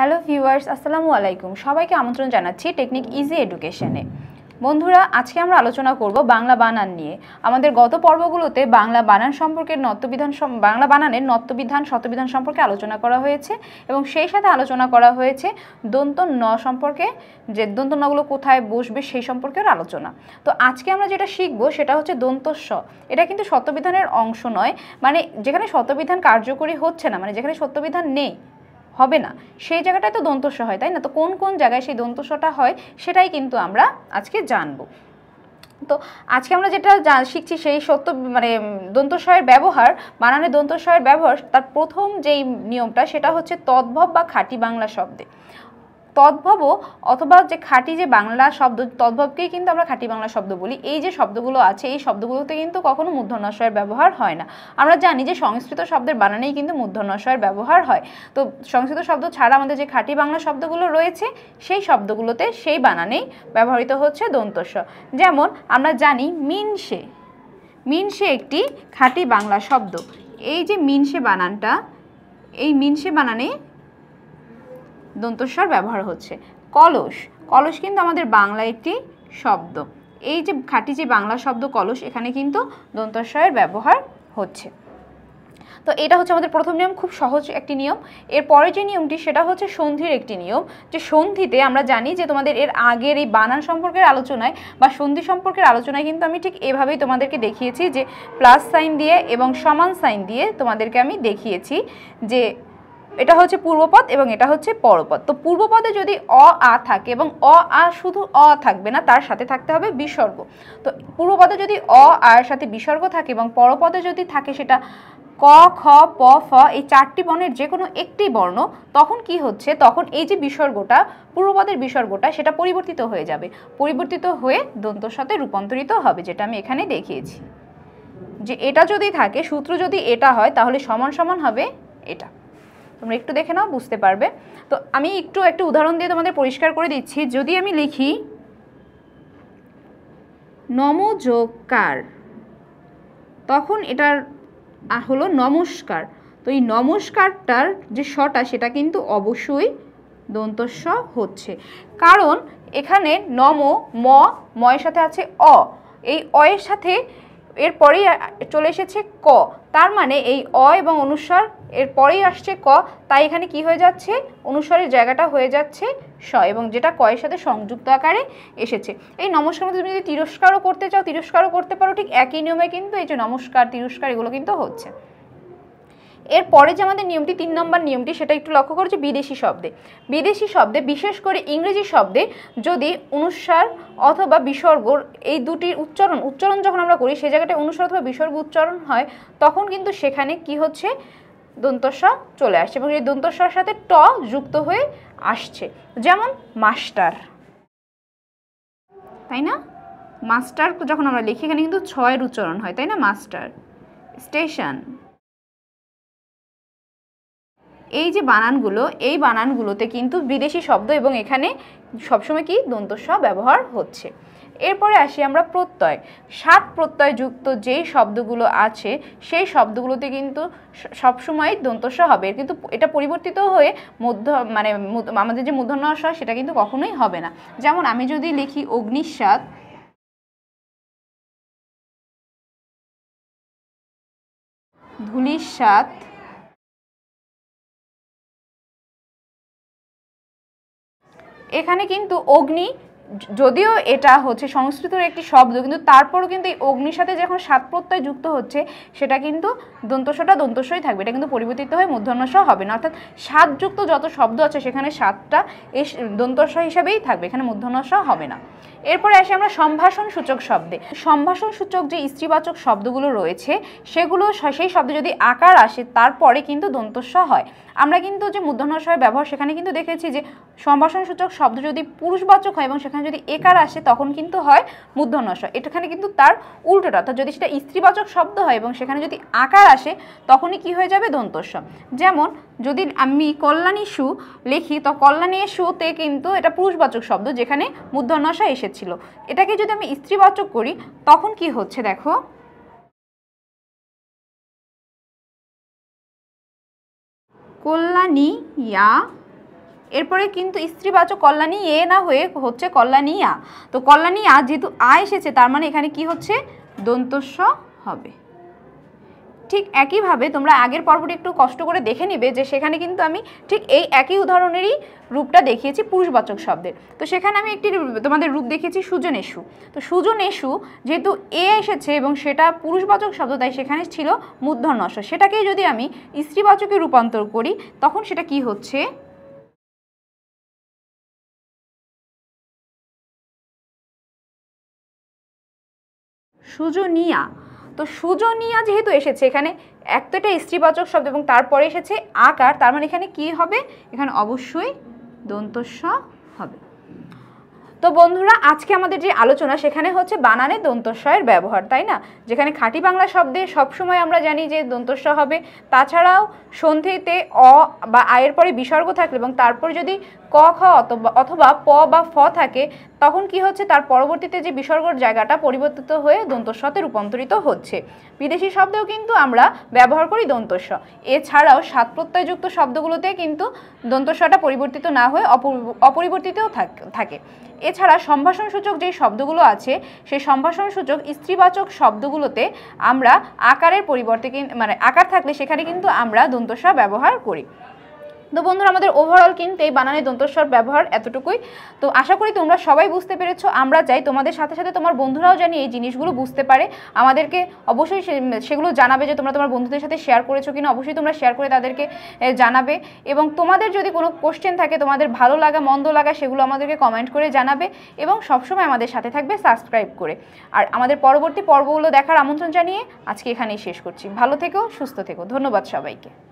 hello viewers আসসালামু আলাইকুম সবাইকে আমন্ত্রণ জানাচ্ছি টেকনিক ইজি এডুকেশনে বন্ধুরা আজকে আমরা আলোচনা করব বাংলা বানান নিয়ে আমাদের গত পর্বগুলোতে বাংলা বানান সম্পর্কে নত্যবিধান বাংলা বানানের নত্যবিধান শতবিধান সম্পর্কে আলোচনা করা হয়েছে এবং সেই সাথে আলোচনা করা হয়েছে দন্ত ন সম্পর্কে যে দন্ত নগুলো কোথায় বসবে সেই সম্পর্কেও আলোচনা তো আজকে আমরা যেটা শিখবো সেটা হচ্ছে দন্ত স এটা কিন্তু শতবিধানের অংশ নয় মানে যেখানে শতবিধান কার্যকরী হচ্ছে না মানে যেখানে সত্যবিধান নেই হবে না সেই জায়গাটায় তো দন্তস্ব হয় তাই না তো কোন কোন জায়গায় সেই দন্তস্বটা হয় সেটাই কিন্তু আমরা আজকে জানবো তো আজকে আমরা যেটা শিখছি সেই সত্য মানে দন্তস্বয়ের ব্যবহার বানানের দন্তস্বয়ের ব্যবহার তার প্রথম যেই নিয়মটা সেটা হচ্ছে তদ্ভব বা খাঁটি বাংলা শব্দে তদ্ভব অথবা যে খাঁটি যে বাংলা শব্দ তদ্ভবকেই কিন্তু আমরা খাঁটি বাংলা শব্দ বলি এই যে শব্দগুলো আছে এই শব্দগুলোতে কিন্তু কখনো মূর্ধন্যশয়ের ব্যবহার হয় না আমরা জানি যে সংস্কৃত শব্দের বানানেই কিন্তু মূর্ধন্যশয়ের ব্যবহার হয় তো সংস্কৃত শব্দ ছাড়া আমাদের যে খাঁটি বাংলা শব্দগুলো রয়েছে সেই শব্দগুলোতে সেই বানানেই ব্যবহৃত হচ্ছে দন্তস্ব যেমন আমরা জানি মিনসে মিনসে একটি খাঁটি বাংলা শব্দ এই যে মিনসে বানানটা এই মিনসে বানানে দন্তস্বর ব্যবহার হচ্ছে কলস কলস কিন্তু আমাদের বাংলা একটি শব্দ এই যে খাঁটি যে বাংলা শব্দ কলস এখানে কিন্তু দন্তস্বরের ব্যবহার হচ্ছে তো এটা হচ্ছে আমাদের প্রথম নিয়ম খুব সহজ একটি নিয়ম এর পরে যে নিয়মটি সেটা হচ্ছে সন্ধির একটি নিয়ম যে সন্ধিতে আমরা জানি যে তোমাদের এর আগের এই বানান সম্পর্কের আলোচনায় বা সন্ধি সম্পর্কের আলোচনায় কিন্তু আমি ঠিক এভাবেই তোমাদেরকে দেখিয়েছি যে প্লাস সাইন দিয়ে এবং সমান সাইন দিয়ে তোমাদেরকে আমি দেখিয়েছি যে এটা হচ্ছে পূর্বপদ এবং এটা হচ্ছে পরপদ তো পূর্বপদে যদি অ আ থাকে এবং অ আ শুধু অ থাকবে না তার সাথে থাকতে হবে বিসর্গ তো পূর্বপদে যদি অ আর সাথে বিসর্গ থাকে এবং পরপদে যদি থাকে সেটা ক খ প ফ এই চারটি বর্ণের যে কোনো একটি বর্ণ তখন কি হচ্ছে তখন এই যে বিসর্গটা পূর্বপদের বিসর্গটা সেটা পরিবর্তিত হয়ে যাবে পরিবর্তিত হয়ে দন্তর সাথে রূপান্তরিত হবে যেটা আমি এখানে দেখিয়েছি যে এটা যদি থাকে সূত্র যদি এটা হয় তাহলে সমান সমান হবে এটা তোমরা একটু দেখে নাও বুঝতে পারবে তো আমি একটু একটু উদাহরণ দিয়ে তোমাদের পরিষ্কার করে দিচ্ছি যদি আমি লিখি কার তখন এটার হলো নমস্কার তো এই নমস্কারটার যে শটা সেটা কিন্তু অবশ্যই দন্তস্ব হচ্ছে কারণ এখানে নম ম ময়ের সাথে আছে অ এই অয়ের সাথে এরপরেই চলে এসেছে ক তার মানে এই অ এবং এর এরপরেই আসছে ক তাই এখানে কি হয়ে যাচ্ছে অনুস্বারের জায়গাটা হয়ে যাচ্ছে স এবং যেটা কয়ের সাথে সংযুক্ত আকারে এসেছে এই নমস্কার মধ্যে তুমি যদি তিরস্কারও করতে চাও তিরস্কারও করতে পারো ঠিক একই নিয়মে কিন্তু এই যে নমস্কার তিরস্কার এগুলো কিন্তু হচ্ছে এরপরে যে আমাদের নিয়মটি তিন নম্বর নিয়মটি সেটা একটু লক্ষ্য করছে বিদেশি শব্দে বিদেশি শব্দে বিশেষ করে ইংরেজি শব্দে যদি অনুস্বার অথবা বিসর্গ এই দুটির উচ্চারণ উচ্চারণ যখন আমরা করি সে জায়গাটায় অনুস্বার অথবা বিসর্গ উচ্চারণ হয় তখন কিন্তু সেখানে কি হচ্ছে দন্তস্বা চলে আসছে এবং এই দন্তস্বার সাথে ট যুক্ত হয়ে আসছে যেমন মাস্টার তাই না মাস্টার যখন আমরা লিখি এখানে কিন্তু ছয়ের উচ্চারণ হয় তাই না মাস্টার স্টেশন এই যে বানানগুলো এই বানানগুলোতে কিন্তু বিদেশি শব্দ এবং এখানে সবসময় কি দন্তস্ব ব্যবহার হচ্ছে এরপরে আসি আমরা প্রত্যয় সাত প্রত্যয়যুক্ত যেই শব্দগুলো আছে সেই শব্দগুলোতে কিন্তু সবসময় দন্তস্ব হবে কিন্তু এটা পরিবর্তিত হয়ে মধ্য মানে আমাদের যে মূর্ধন্য স্বর সেটা কিন্তু কখনোই হবে না যেমন আমি যদি লিখি অগ্নিস্বাদ ধুলিস্বাদ এখানে কিন্তু অগ্নি যদিও এটা হচ্ছে সংস্কৃতর একটি শব্দ কিন্তু তারপরও কিন্তু এই অগ্নির সাথে যখন সাত প্রত্যয় যুক্ত হচ্ছে সেটা কিন্তু দন্তস্বটা দন্তস্বই থাকবে এটা কিন্তু পরিবর্তিত হয়ে মধ্যাহ্নস হবে না অর্থাৎ সাতযুক্ত যত শব্দ আছে সেখানে সাতটা এই দন্তস্ব হিসাবেই থাকবে এখানে মধ্যাহ্নস হবে না এরপরে আসি আমরা সম্ভাষণ সূচক শব্দে সম্ভাষণ সূচক যে স্ত্রীবাচক শব্দগুলো রয়েছে সেগুলো সেই শব্দে যদি আকার আসে তারপরে কিন্তু দন্তস্ব হয় আমরা কিন্তু যে মূর্ধন্যস্বয়ের ব্যবহার সেখানে কিন্তু দেখেছি যে সম্ভাষণসূচক শব্দ যদি পুরুষবাচক হয় এবং সেখানে যদি একার আসে তখন কিন্তু হয় মূর্ধন্যস্বয় এটাখানে কিন্তু তার উল্টোটা অর্থাৎ যদি সেটা স্ত্রীবাচক শব্দ হয় এবং সেখানে যদি আকার আসে তখনই কি হয়ে যাবে দন্তস্ব যেমন যদি আমি কল্যাণী সু লিখি তো কল্যাণী সুতে কিন্তু এটা পুরুষবাচক শব্দ যেখানে মূর্ধন্যস্বয় এসেছিল এটাকে যদি আমি স্ত্রীবাচক করি তখন কি হচ্ছে দেখো কল্যাণী ইয়া এরপরে কিন্তু স্ত্রীবাচক কল্যাণী এ না হয়ে হচ্ছে কল্যাণী ইয়া তো কল্যাণী আ যেহেতু আ এসেছে তার মানে এখানে কি হচ্ছে দন্তস্ব হবে ঠিক একইভাবে তোমরা আগের পর্বটি একটু কষ্ট করে দেখে নিবে যে সেখানে কিন্তু আমি ঠিক এই একই উদাহরণেরই রূপটা দেখিয়েছি পুরুষবাচক শব্দের তো সেখানে আমি একটি তোমাদের রূপ দেখিয়েছি সুজনেশু তো সুজনেশু যেহেতু এ এসেছে এবং সেটা পুরুষবাচক শব্দ তাই সেখানে ছিল মূর্ধন্যস্ব সেটাকেই যদি আমি স্ত্রীবাচকে রূপান্তর করি তখন সেটা কি হচ্ছে সুজনিয়া তো সুজনিয়া যেহেতু এসেছে এখানে এক তো এটা স্ত্রীবাচক শব্দ এবং তারপরে এসেছে আকার তার মানে এখানে কি হবে এখানে অবশ্যই দন্তস্ব হবে তো বন্ধুরা আজকে আমাদের যে আলোচনা সেখানে হচ্ছে বানানে দন্তস্বয়ের ব্যবহার তাই না যেখানে খাঁটি বাংলা শব্দে সবসময় আমরা জানি যে দন্তস্ব হবে তাছাড়াও সন্ধিতে অ বা আয়ের পরে বিসর্গ থাকলে এবং তারপর যদি ক খ অথবা প বা ফ থাকে তখন কি হচ্ছে তার পরবর্তীতে যে বিসর্গর জায়গাটা পরিবর্তিত হয়ে দন্তস্বতে রূপান্তরিত হচ্ছে বিদেশি শব্দেও কিন্তু আমরা ব্যবহার করি দন্তস্ব এছাড়াও সাত প্রত্যয়যুক্ত শব্দগুলোতে কিন্তু দন্তস্বটা পরিবর্তিত না হয়ে অপরিবর্তিতও থাকে এছাড়া সম্ভাষণসূচক যে শব্দগুলো আছে সেই সম্ভাষণসূচক স্ত্রীবাচক শব্দগুলোতে আমরা আকারের পরিবর্তে মানে আকার থাকলে সেখানে কিন্তু আমরা দন্তস্ব ব্যবহার করি তো বন্ধুরা আমাদের ওভারঅল কিন্তু এই বানানি দন্তস্বর ব্যবহার এতটুকুই তো আশা করি তোমরা সবাই বুঝতে পেরেছো আমরা যাই তোমাদের সাথে সাথে তোমার বন্ধুরাও জানি এই জিনিসগুলো বুঝতে পারে আমাদেরকে অবশ্যই সেগুলো জানাবে যে তোমরা তোমার বন্ধুদের সাথে শেয়ার করেছো কিনা অবশ্যই তোমরা শেয়ার করে তাদেরকে জানাবে এবং তোমাদের যদি কোনো কোশ্চেন থাকে তোমাদের ভালো লাগা মন্দ লাগা সেগুলো আমাদেরকে কমেন্ট করে জানাবে এবং সবসময় আমাদের সাথে থাকবে সাবস্ক্রাইব করে আর আমাদের পরবর্তী পর্বগুলো দেখার আমন্ত্রণ জানিয়ে আজকে এখানেই শেষ করছি ভালো থেকো সুস্থ থেকো ধন্যবাদ সবাইকে